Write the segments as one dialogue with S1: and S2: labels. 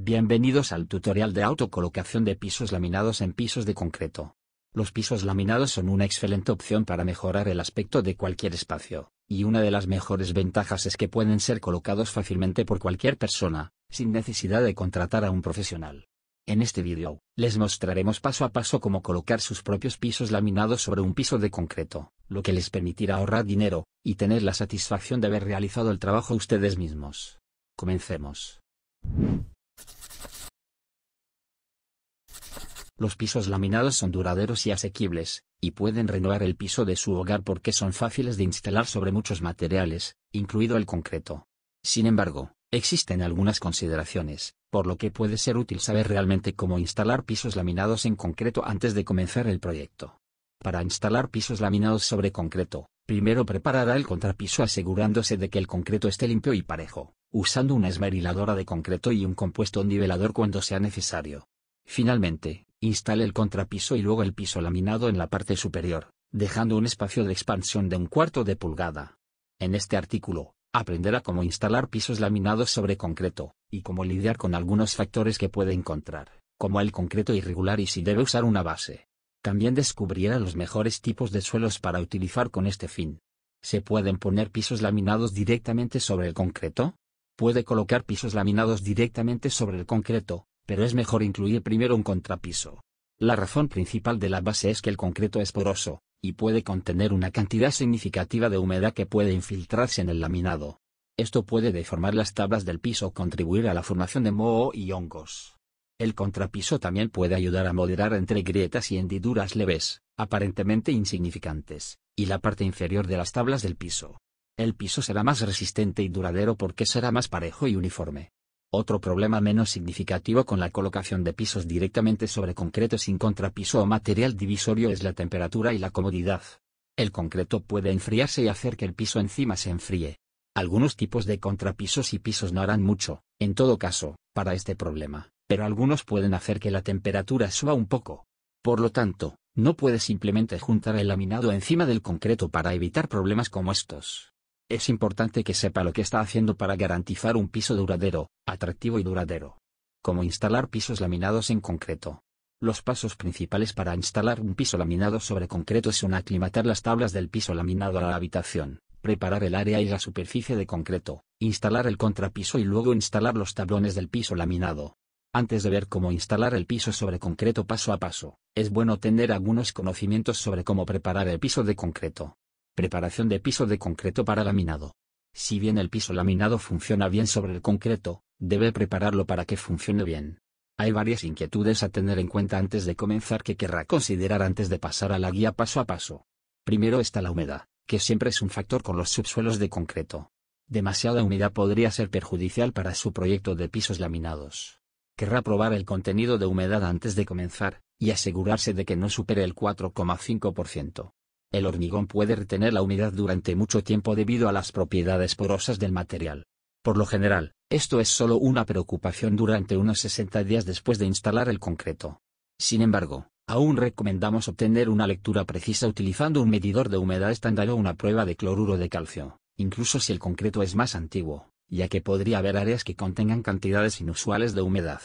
S1: Bienvenidos al tutorial de autocolocación de pisos laminados en pisos de concreto. Los pisos laminados son una excelente opción para mejorar el aspecto de cualquier espacio, y una de las mejores ventajas es que pueden ser colocados fácilmente por cualquier persona, sin necesidad de contratar a un profesional. En este vídeo, les mostraremos paso a paso cómo colocar sus propios pisos laminados sobre un piso de concreto, lo que les permitirá ahorrar dinero, y tener la satisfacción de haber realizado el trabajo ustedes mismos. Comencemos. Los pisos laminados son duraderos y asequibles, y pueden renovar el piso de su hogar porque son fáciles de instalar sobre muchos materiales, incluido el concreto. Sin embargo, existen algunas consideraciones, por lo que puede ser útil saber realmente cómo instalar pisos laminados en concreto antes de comenzar el proyecto. Para instalar pisos laminados sobre concreto, primero preparará el contrapiso asegurándose de que el concreto esté limpio y parejo usando una esmeriladora de concreto y un compuesto nivelador cuando sea necesario. Finalmente, instale el contrapiso y luego el piso laminado en la parte superior, dejando un espacio de expansión de un cuarto de pulgada. En este artículo, aprenderá cómo instalar pisos laminados sobre concreto, y cómo lidiar con algunos factores que puede encontrar, como el concreto irregular y si debe usar una base. También descubrirá los mejores tipos de suelos para utilizar con este fin. ¿Se pueden poner pisos laminados directamente sobre el concreto? Puede colocar pisos laminados directamente sobre el concreto, pero es mejor incluir primero un contrapiso. La razón principal de la base es que el concreto es poroso, y puede contener una cantidad significativa de humedad que puede infiltrarse en el laminado. Esto puede deformar las tablas del piso o contribuir a la formación de moho y hongos. El contrapiso también puede ayudar a moderar entre grietas y hendiduras leves, aparentemente insignificantes, y la parte inferior de las tablas del piso. El piso será más resistente y duradero porque será más parejo y uniforme. Otro problema menos significativo con la colocación de pisos directamente sobre concreto sin contrapiso o material divisorio es la temperatura y la comodidad. El concreto puede enfriarse y hacer que el piso encima se enfríe. Algunos tipos de contrapisos y pisos no harán mucho, en todo caso, para este problema, pero algunos pueden hacer que la temperatura suba un poco. Por lo tanto, no puedes simplemente juntar el laminado encima del concreto para evitar problemas como estos. Es importante que sepa lo que está haciendo para garantizar un piso duradero, atractivo y duradero. Cómo instalar pisos laminados en concreto. Los pasos principales para instalar un piso laminado sobre concreto son aclimatar las tablas del piso laminado a la habitación, preparar el área y la superficie de concreto, instalar el contrapiso y luego instalar los tablones del piso laminado. Antes de ver cómo instalar el piso sobre concreto paso a paso, es bueno tener algunos conocimientos sobre cómo preparar el piso de concreto. Preparación de piso de concreto para laminado. Si bien el piso laminado funciona bien sobre el concreto, debe prepararlo para que funcione bien. Hay varias inquietudes a tener en cuenta antes de comenzar que querrá considerar antes de pasar a la guía paso a paso. Primero está la humedad, que siempre es un factor con los subsuelos de concreto. Demasiada humedad podría ser perjudicial para su proyecto de pisos laminados. Querrá probar el contenido de humedad antes de comenzar, y asegurarse de que no supere el 4,5%. El hormigón puede retener la humedad durante mucho tiempo debido a las propiedades porosas del material. Por lo general, esto es solo una preocupación durante unos 60 días después de instalar el concreto. Sin embargo, aún recomendamos obtener una lectura precisa utilizando un medidor de humedad estándar o una prueba de cloruro de calcio, incluso si el concreto es más antiguo, ya que podría haber áreas que contengan cantidades inusuales de humedad.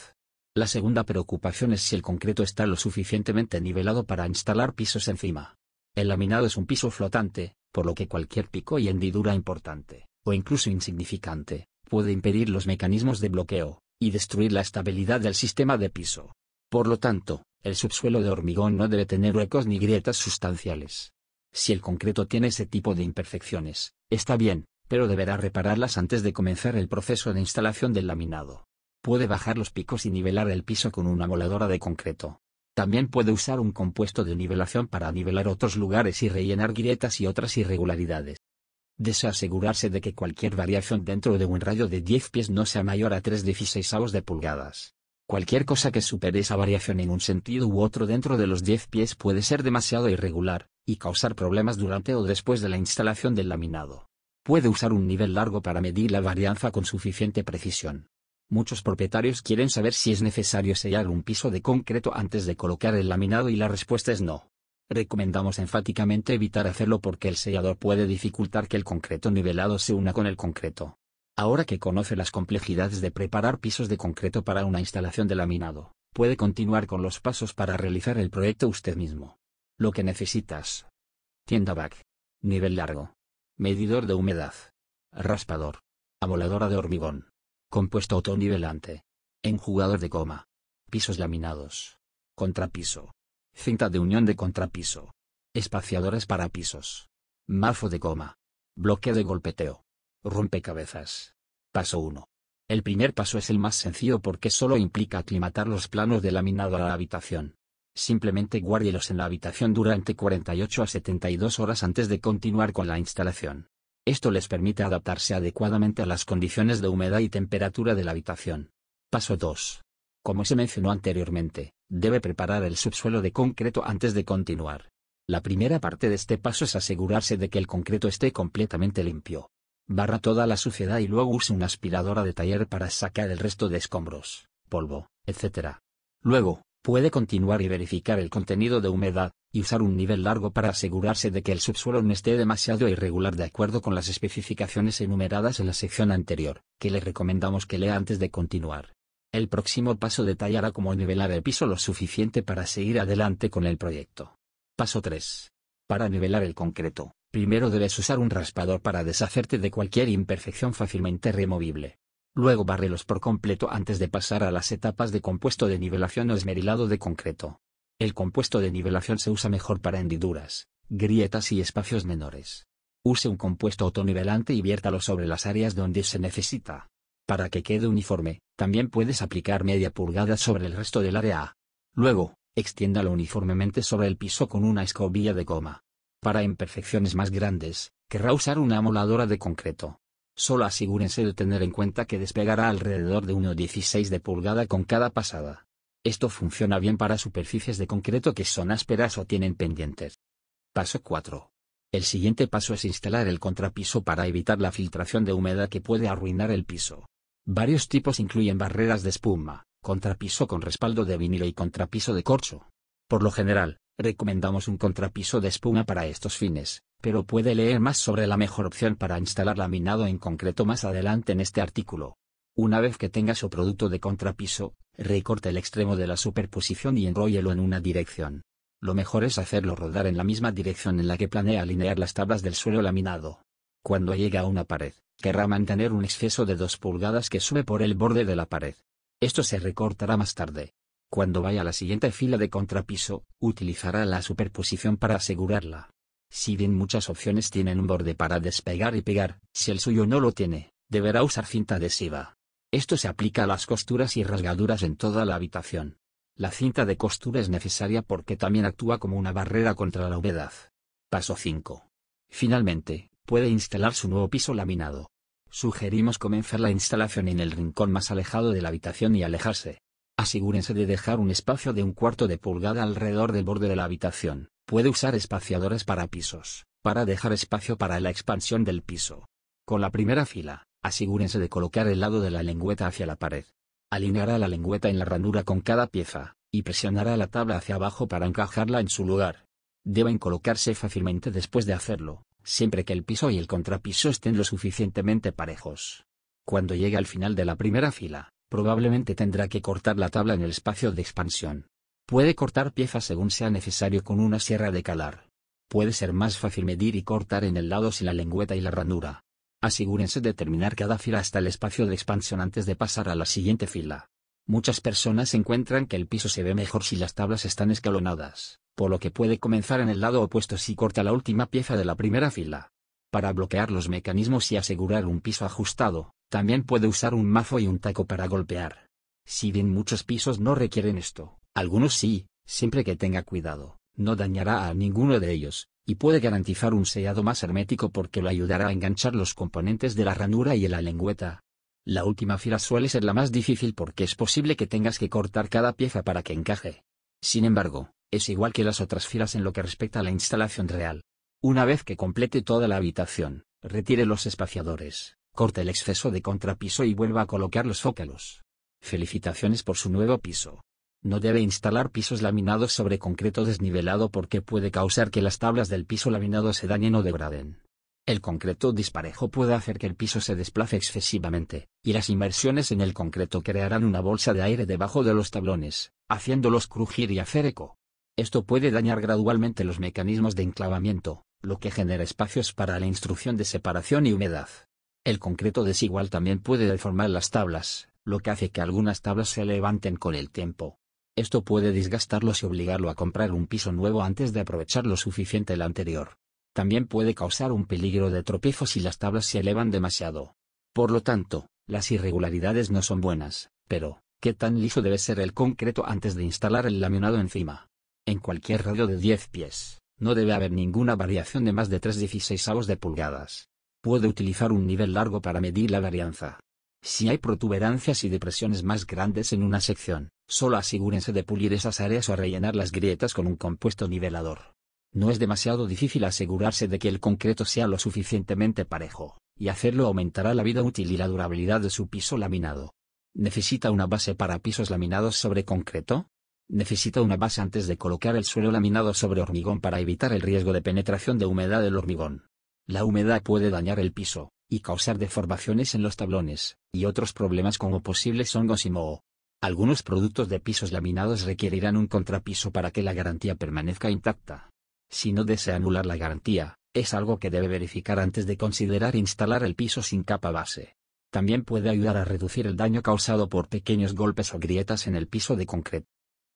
S1: La segunda preocupación es si el concreto está lo suficientemente nivelado para instalar pisos encima. El laminado es un piso flotante, por lo que cualquier pico y hendidura importante, o incluso insignificante, puede impedir los mecanismos de bloqueo, y destruir la estabilidad del sistema de piso. Por lo tanto, el subsuelo de hormigón no debe tener huecos ni grietas sustanciales. Si el concreto tiene ese tipo de imperfecciones, está bien, pero deberá repararlas antes de comenzar el proceso de instalación del laminado. Puede bajar los picos y nivelar el piso con una moladora de concreto, también puede usar un compuesto de nivelación para nivelar otros lugares y rellenar grietas y otras irregularidades. Desea asegurarse de que cualquier variación dentro de un radio de 10 pies no sea mayor a 3 16 de pulgadas. Cualquier cosa que supere esa variación en un sentido u otro dentro de los 10 pies puede ser demasiado irregular, y causar problemas durante o después de la instalación del laminado. Puede usar un nivel largo para medir la varianza con suficiente precisión muchos propietarios quieren saber si es necesario sellar un piso de concreto antes de colocar el laminado y la respuesta es no. Recomendamos enfáticamente evitar hacerlo porque el sellador puede dificultar que el concreto nivelado se una con el concreto. Ahora que conoce las complejidades de preparar pisos de concreto para una instalación de laminado, puede continuar con los pasos para realizar el proyecto usted mismo. Lo que necesitas. Tienda back. Nivel largo. Medidor de humedad. Raspador. Amoladora de hormigón. Compuesto autonivelante. Enjugador de coma. Pisos laminados. Contrapiso. Cinta de unión de contrapiso. Espaciadores para pisos. mazo de coma. Bloqueo de golpeteo. Rompecabezas. Paso 1. El primer paso es el más sencillo porque solo implica aclimatar los planos de laminado a la habitación. Simplemente guárdelos en la habitación durante 48 a 72 horas antes de continuar con la instalación. Esto les permite adaptarse adecuadamente a las condiciones de humedad y temperatura de la habitación. Paso 2. Como se mencionó anteriormente, debe preparar el subsuelo de concreto antes de continuar. La primera parte de este paso es asegurarse de que el concreto esté completamente limpio. Barra toda la suciedad y luego use una aspiradora de taller para sacar el resto de escombros, polvo, etc. Luego, puede continuar y verificar el contenido de humedad, y usar un nivel largo para asegurarse de que el subsuelo no esté demasiado irregular de acuerdo con las especificaciones enumeradas en la sección anterior, que le recomendamos que lea antes de continuar. El próximo paso detallará cómo nivelar el piso lo suficiente para seguir adelante con el proyecto. Paso 3. Para nivelar el concreto, primero debes usar un raspador para deshacerte de cualquier imperfección fácilmente removible. Luego bárrelos por completo antes de pasar a las etapas de compuesto de nivelación o esmerilado de concreto. El compuesto de nivelación se usa mejor para hendiduras, grietas y espacios menores. Use un compuesto autonivelante y viértalo sobre las áreas donde se necesita. Para que quede uniforme, también puedes aplicar media pulgada sobre el resto del área. Luego, extiéndalo uniformemente sobre el piso con una escobilla de goma. Para imperfecciones más grandes, querrá usar una amoladora de concreto. Solo asegúrense de tener en cuenta que despegará alrededor de 1,16 de pulgada con cada pasada. Esto funciona bien para superficies de concreto que son ásperas o tienen pendientes. Paso 4. El siguiente paso es instalar el contrapiso para evitar la filtración de humedad que puede arruinar el piso. Varios tipos incluyen barreras de espuma, contrapiso con respaldo de vinilo y contrapiso de corcho. Por lo general, recomendamos un contrapiso de espuma para estos fines, pero puede leer más sobre la mejor opción para instalar laminado en concreto más adelante en este artículo. Una vez que tenga su producto de contrapiso, recorte el extremo de la superposición y enróllelo en una dirección. Lo mejor es hacerlo rodar en la misma dirección en la que planea alinear las tablas del suelo laminado. Cuando llegue a una pared, querrá mantener un exceso de 2 pulgadas que sube por el borde de la pared. Esto se recortará más tarde. Cuando vaya a la siguiente fila de contrapiso, utilizará la superposición para asegurarla. Si bien muchas opciones tienen un borde para despegar y pegar, si el suyo no lo tiene, deberá usar cinta adhesiva. Esto se aplica a las costuras y rasgaduras en toda la habitación. La cinta de costura es necesaria porque también actúa como una barrera contra la humedad. Paso 5. Finalmente, puede instalar su nuevo piso laminado. Sugerimos comenzar la instalación en el rincón más alejado de la habitación y alejarse. Asegúrense de dejar un espacio de un cuarto de pulgada alrededor del borde de la habitación. Puede usar espaciadores para pisos, para dejar espacio para la expansión del piso. Con la primera fila, asegúrense de colocar el lado de la lengüeta hacia la pared. Alineará la lengüeta en la ranura con cada pieza, y presionará la tabla hacia abajo para encajarla en su lugar. Deben colocarse fácilmente después de hacerlo, siempre que el piso y el contrapiso estén lo suficientemente parejos. Cuando llegue al final de la primera fila, probablemente tendrá que cortar la tabla en el espacio de expansión. Puede cortar piezas según sea necesario con una sierra de calar. Puede ser más fácil medir y cortar en el lado sin la lengüeta y la ranura. Asegúrense de terminar cada fila hasta el espacio de expansión antes de pasar a la siguiente fila. Muchas personas encuentran que el piso se ve mejor si las tablas están escalonadas, por lo que puede comenzar en el lado opuesto si corta la última pieza de la primera fila. Para bloquear los mecanismos y asegurar un piso ajustado, también puede usar un mazo y un taco para golpear. Si bien muchos pisos no requieren esto, algunos sí, siempre que tenga cuidado, no dañará a ninguno de ellos, y puede garantizar un sellado más hermético porque lo ayudará a enganchar los componentes de la ranura y la lengüeta. La última fila suele ser la más difícil porque es posible que tengas que cortar cada pieza para que encaje. Sin embargo, es igual que las otras filas en lo que respecta a la instalación real. Una vez que complete toda la habitación, retire los espaciadores, corte el exceso de contrapiso y vuelva a colocar los zócalos. Felicitaciones por su nuevo piso. No debe instalar pisos laminados sobre concreto desnivelado porque puede causar que las tablas del piso laminado se dañen o degraden. El concreto disparejo puede hacer que el piso se desplace excesivamente, y las inmersiones en el concreto crearán una bolsa de aire debajo de los tablones, haciéndolos crujir y hacer eco. Esto puede dañar gradualmente los mecanismos de enclavamiento, lo que genera espacios para la instrucción de separación y humedad. El concreto desigual también puede deformar las tablas, lo que hace que algunas tablas se levanten con el tiempo, esto puede desgastarlo y obligarlo a comprar un piso nuevo antes de aprovechar lo suficiente el anterior. También puede causar un peligro de tropiezo si las tablas se elevan demasiado. Por lo tanto, las irregularidades no son buenas, pero, ¿qué tan liso debe ser el concreto antes de instalar el laminado encima? En cualquier radio de 10 pies, no debe haber ninguna variación de más de 3 16 de pulgadas. Puede utilizar un nivel largo para medir la varianza. Si hay protuberancias y depresiones más grandes en una sección, Solo asegúrense de pulir esas áreas o rellenar las grietas con un compuesto nivelador. No es demasiado difícil asegurarse de que el concreto sea lo suficientemente parejo, y hacerlo aumentará la vida útil y la durabilidad de su piso laminado. ¿Necesita una base para pisos laminados sobre concreto? Necesita una base antes de colocar el suelo laminado sobre hormigón para evitar el riesgo de penetración de humedad del hormigón. La humedad puede dañar el piso, y causar deformaciones en los tablones, y otros problemas como posibles hongos y moho. Algunos productos de pisos laminados requerirán un contrapiso para que la garantía permanezca intacta. Si no desea anular la garantía, es algo que debe verificar antes de considerar instalar el piso sin capa base. También puede ayudar a reducir el daño causado por pequeños golpes o grietas en el piso de concreto.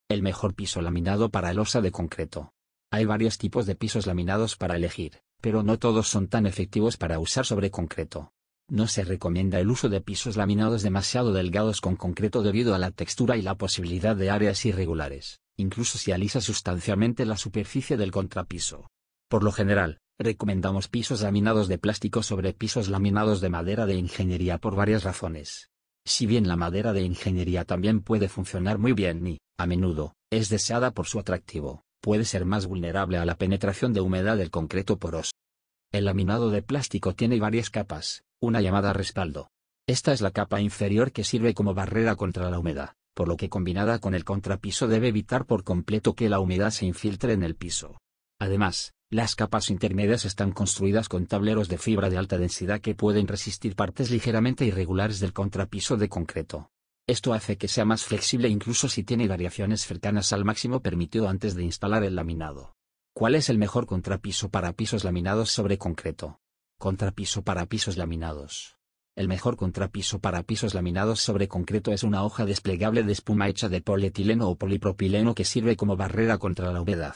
S1: El mejor piso laminado para losa de concreto. Hay varios tipos de pisos laminados para elegir, pero no todos son tan efectivos para usar sobre concreto. No se recomienda el uso de pisos laminados demasiado delgados con concreto debido a la textura y la posibilidad de áreas irregulares, incluso si alisa sustancialmente la superficie del contrapiso. Por lo general, recomendamos pisos laminados de plástico sobre pisos laminados de madera de ingeniería por varias razones. Si bien la madera de ingeniería también puede funcionar muy bien y, a menudo, es deseada por su atractivo, puede ser más vulnerable a la penetración de humedad del concreto poroso. El laminado de plástico tiene varias capas, una llamada respaldo. Esta es la capa inferior que sirve como barrera contra la humedad, por lo que combinada con el contrapiso debe evitar por completo que la humedad se infiltre en el piso. Además, las capas intermedias están construidas con tableros de fibra de alta densidad que pueden resistir partes ligeramente irregulares del contrapiso de concreto. Esto hace que sea más flexible incluso si tiene variaciones cercanas al máximo permitido antes de instalar el laminado. ¿Cuál es el mejor contrapiso para pisos laminados sobre concreto? Contrapiso para pisos laminados. El mejor contrapiso para pisos laminados sobre concreto es una hoja desplegable de espuma hecha de polietileno o polipropileno que sirve como barrera contra la humedad.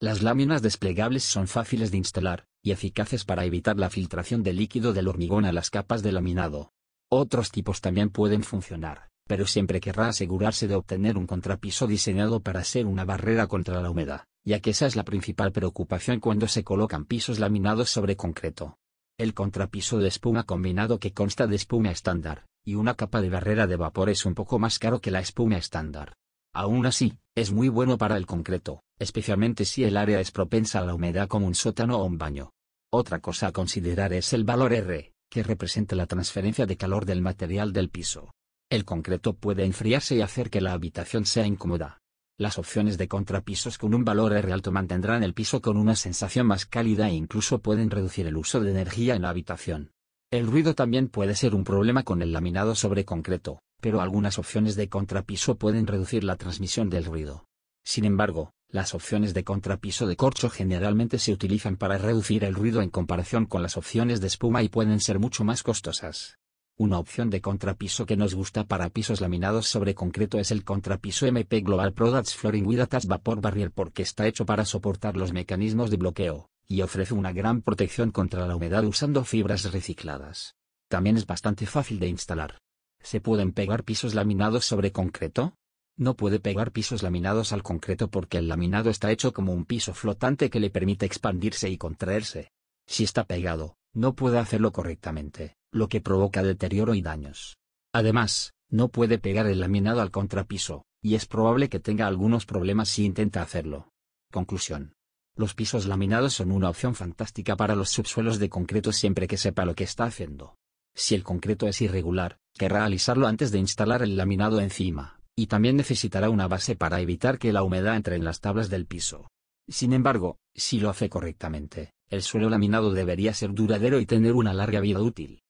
S1: Las láminas desplegables son fáciles de instalar, y eficaces para evitar la filtración de líquido del hormigón a las capas de laminado. Otros tipos también pueden funcionar, pero siempre querrá asegurarse de obtener un contrapiso diseñado para ser una barrera contra la humedad, ya que esa es la principal preocupación cuando se colocan pisos laminados sobre concreto. El contrapiso de espuma combinado que consta de espuma estándar, y una capa de barrera de vapor es un poco más caro que la espuma estándar. Aún así, es muy bueno para el concreto, especialmente si el área es propensa a la humedad como un sótano o un baño. Otra cosa a considerar es el valor R, que representa la transferencia de calor del material del piso. El concreto puede enfriarse y hacer que la habitación sea incómoda, las opciones de contrapisos con un valor R alto mantendrán el piso con una sensación más cálida e incluso pueden reducir el uso de energía en la habitación. El ruido también puede ser un problema con el laminado sobre concreto, pero algunas opciones de contrapiso pueden reducir la transmisión del ruido. Sin embargo, las opciones de contrapiso de corcho generalmente se utilizan para reducir el ruido en comparación con las opciones de espuma y pueden ser mucho más costosas. Una opción de contrapiso que nos gusta para pisos laminados sobre concreto es el contrapiso MP Global Products Flooring with Vapor Barrier porque está hecho para soportar los mecanismos de bloqueo, y ofrece una gran protección contra la humedad usando fibras recicladas. También es bastante fácil de instalar. ¿Se pueden pegar pisos laminados sobre concreto? No puede pegar pisos laminados al concreto porque el laminado está hecho como un piso flotante que le permite expandirse y contraerse. Si está pegado, no puede hacerlo correctamente, lo que provoca deterioro y daños. Además, no puede pegar el laminado al contrapiso, y es probable que tenga algunos problemas si intenta hacerlo. Conclusión. Los pisos laminados son una opción fantástica para los subsuelos de concreto siempre que sepa lo que está haciendo. Si el concreto es irregular, querrá alisarlo antes de instalar el laminado encima, y también necesitará una base para evitar que la humedad entre en las tablas del piso. Sin embargo, si lo hace correctamente, el suelo laminado debería ser duradero y tener una larga vida útil.